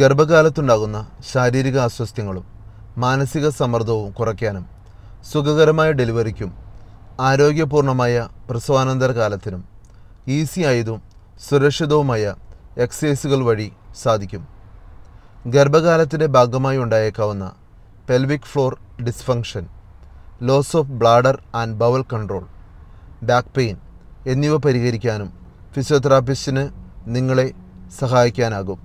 ഗർഭകാലത്തുണ്ടാകുന്ന ശാരീരിക അസ്വസ്ഥ്യങ്ങളും മാനസിക സമ്മർദ്ദവും കുറയ്ക്കാനും സുഖകരമായ ഡെലിവറിക്കും ആരോഗ്യപൂർണമായ പ്രസവാനന്തര കാലത്തിനും ഈസി ആയതും സുരക്ഷിതവുമായ എക്സസൈസുകൾ വഴി സാധിക്കും ഗർഭകാലത്തിൻ്റെ ഭാഗമായി ഉണ്ടായേക്കാവുന്ന pelvic floor dysfunction loss of bladder and bowel control back pain എന്നിവ പരിഹരിക്കാനും ഫിസിയോതെറാപ്പിസ്റ്റിന് നിങ്ങളെ സഹായിക്കാനാകും